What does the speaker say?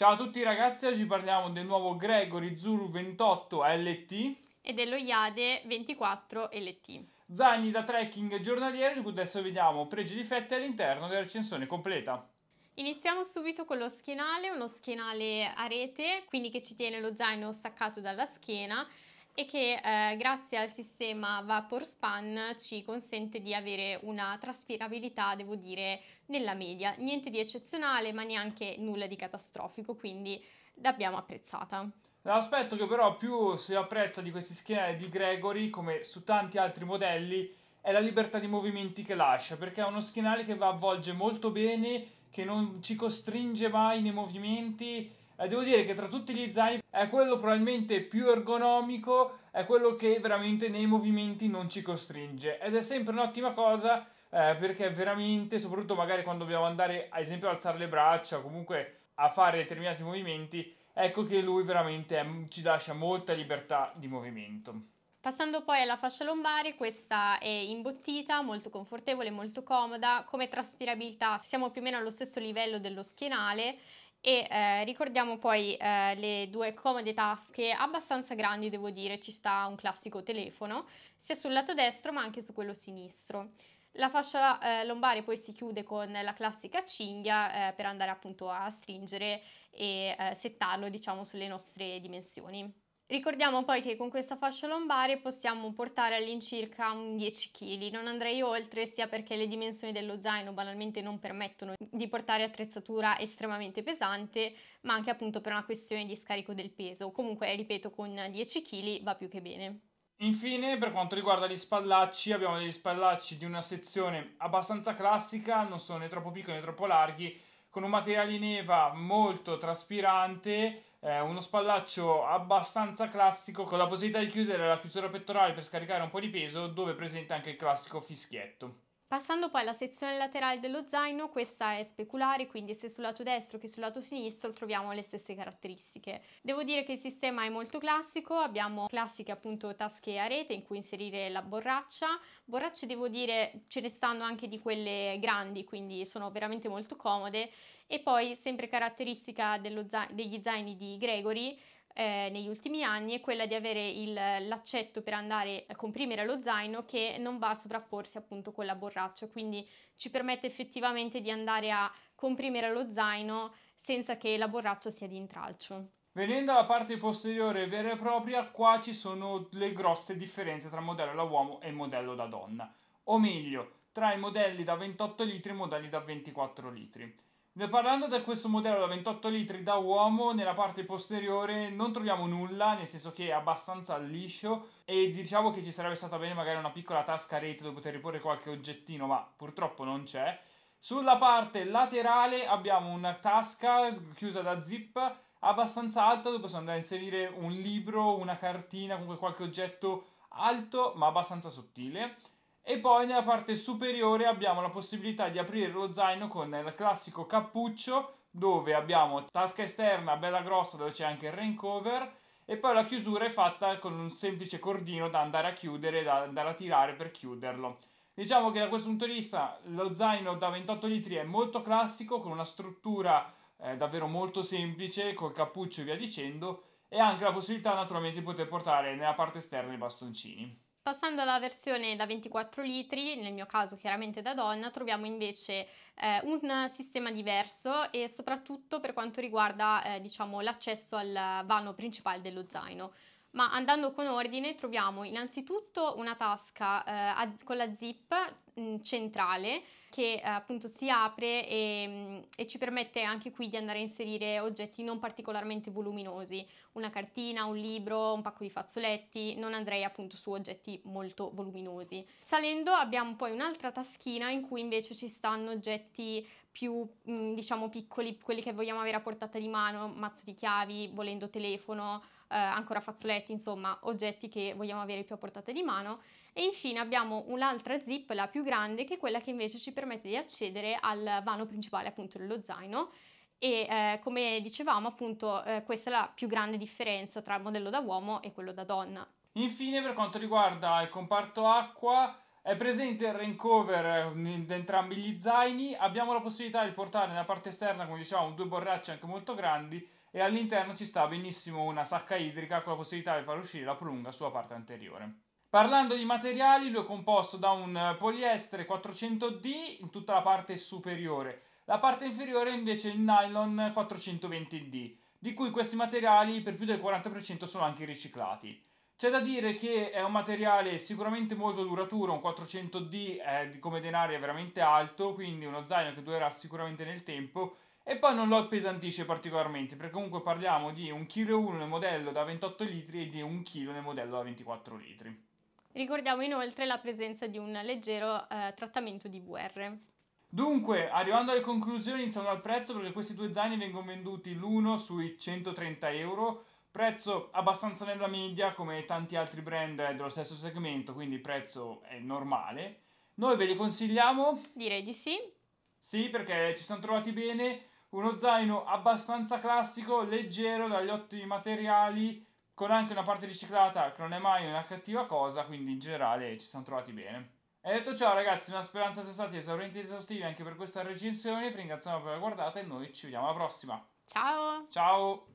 Ciao a tutti ragazzi, oggi parliamo del nuovo Gregory Zuru 28 LT e dello Iade 24 LT. Zaini da trekking giornaliero di cui adesso vediamo pregi e difetti all'interno della recensione completa. Iniziamo subito con lo schienale, uno schienale a rete, quindi che ci tiene lo zaino staccato dalla schiena e che eh, grazie al sistema Vapor Span ci consente di avere una traspirabilità, devo dire, nella media. Niente di eccezionale, ma neanche nulla di catastrofico, quindi l'abbiamo apprezzata. L'aspetto che però più si apprezza di questi schienali di Gregory, come su tanti altri modelli, è la libertà di movimenti che lascia, perché è uno schienale che va avvolge molto bene, che non ci costringe mai nei movimenti, eh, devo dire che tra tutti gli zaini è quello probabilmente più ergonomico, è quello che veramente nei movimenti non ci costringe ed è sempre un'ottima cosa eh, perché veramente, soprattutto magari quando dobbiamo andare ad esempio ad alzare le braccia o comunque a fare determinati movimenti, ecco che lui veramente è, ci lascia molta libertà di movimento. Passando poi alla fascia lombare, questa è imbottita, molto confortevole, molto comoda, come traspirabilità siamo più o meno allo stesso livello dello schienale e eh, ricordiamo poi eh, le due comode tasche abbastanza grandi devo dire, ci sta un classico telefono sia sul lato destro ma anche su quello sinistro. La fascia eh, lombare poi si chiude con la classica cinghia eh, per andare appunto a stringere e eh, settarlo diciamo sulle nostre dimensioni. Ricordiamo poi che con questa fascia lombare possiamo portare all'incirca un 10 kg, non andrei oltre sia perché le dimensioni dello zaino banalmente non permettono di portare attrezzatura estremamente pesante, ma anche appunto per una questione di scarico del peso. Comunque, ripeto, con 10 kg va più che bene. Infine, per quanto riguarda gli spallacci, abbiamo degli spallacci di una sezione abbastanza classica, non sono né troppo piccoli né troppo larghi, con un materiale in eva molto traspirante eh, uno spallaccio abbastanza classico con la possibilità di chiudere la chiusura pettorale per scaricare un po' di peso, dove è presente anche il classico fischietto. Passando poi alla sezione laterale dello zaino, questa è speculare, quindi sia sul lato destro che sul lato sinistro troviamo le stesse caratteristiche. Devo dire che il sistema è molto classico, abbiamo classiche appunto tasche a rete in cui inserire la borraccia, borracce devo dire ce ne stanno anche di quelle grandi, quindi sono veramente molto comode e poi sempre caratteristica degli zaini di Gregory, eh, negli ultimi anni è quella di avere il, l'accetto per andare a comprimere lo zaino che non va a sovrapporsi appunto con la borraccia, quindi ci permette effettivamente di andare a comprimere lo zaino senza che la borraccia sia di intralcio. Venendo alla parte posteriore vera e propria, qua ci sono le grosse differenze tra modello da uomo e modello da donna, o meglio, tra i modelli da 28 litri e i modelli da 24 litri. Parlando di questo modello da 28 litri da uomo, nella parte posteriore non troviamo nulla, nel senso che è abbastanza liscio e diciamo che ci sarebbe stata bene magari una piccola tasca rete dove poter riporre qualche oggettino, ma purtroppo non c'è. Sulla parte laterale abbiamo una tasca chiusa da zip abbastanza alta dove possiamo andare a inserire un libro, una cartina, comunque qualche oggetto alto ma abbastanza sottile. E poi nella parte superiore abbiamo la possibilità di aprire lo zaino con il classico cappuccio dove abbiamo tasca esterna bella grossa dove c'è anche il rain cover e poi la chiusura è fatta con un semplice cordino da andare a chiudere, da andare a tirare per chiuderlo. Diciamo che da questo punto di vista lo zaino da 28 litri è molto classico con una struttura eh, davvero molto semplice col cappuccio e via dicendo e anche la possibilità naturalmente di poter portare nella parte esterna i bastoncini. Passando alla versione da 24 litri, nel mio caso chiaramente da donna, troviamo invece eh, un sistema diverso e soprattutto per quanto riguarda eh, diciamo, l'accesso al vano principale dello zaino ma andando con ordine troviamo innanzitutto una tasca eh, con la zip mh, mm, centrale che eh, appunto si apre e, mh, mm, e, ci permette anche qui di andare a inserire oggetti non particolarmente voluminosi, una cartina, un libro, un pacco di fazzoletti, non andrei appunto su oggetti molto voluminosi. Salendo abbiamo poi un'altra taschina in cui invece ci stanno oggetti più mh, mm, diciamo piccoli, quelli che vogliamo avere a portata di mano, mazzo di chiavi, volendo telefono, eh, ancora fazzoletti, insomma oggetti che vogliamo avere più a portata di mano. E infine abbiamo un'altra zip, la più grande, che è quella che invece ci permette di accedere al vano principale appunto dello zaino e eh, come dicevamo appunto eh, questa è la più grande differenza tra il modello da uomo e quello da donna. Infine per quanto riguarda il comparto acqua è presente il rain cover eh, in entrambi gli zaini, abbiamo la possibilità di portare nella parte esterna, come dicevamo, due borracce anche molto grandi e all'interno ci sta benissimo una sacca idrica con la possibilità di far uscire la prolunga sulla parte anteriore. Parlando di materiali, lui è composto da un poliestere 400D in tutta la parte superiore, la parte inferiore invece il nylon 420D, di cui questi materiali per più del 40% sono anche riciclati. C'è da dire che è un materiale sicuramente molto duraturo, un 400D eh, come denari è veramente alto, quindi uno zaino che durerà sicuramente nel tempo e poi non lo appesantisce particolarmente, perché comunque parliamo di 1,1 kg nel modello da 28 litri e di 1 kg nel modello da 24 litri. Ricordiamo inoltre la presenza di un leggero eh, trattamento di VR. Dunque, arrivando alle conclusioni, iniziamo dal prezzo, perché questi due zaini vengono venduti l'uno sui 130 euro, Prezzo abbastanza nella media come tanti altri brand dello stesso segmento, quindi il prezzo è normale. Noi ve li consigliamo? Direi di sì. Sì, perché ci siamo trovati bene. Uno zaino abbastanza classico, leggero, dagli ottimi materiali, con anche una parte riciclata che non è mai una cattiva cosa, quindi in generale ci siamo trovati bene. E detto ciò ragazzi, una speranza sia stati esaurienti ed esaustivi anche per questa recensione, vi ringraziamo per aver guardato e noi ci vediamo alla prossima. Ciao! Ciao!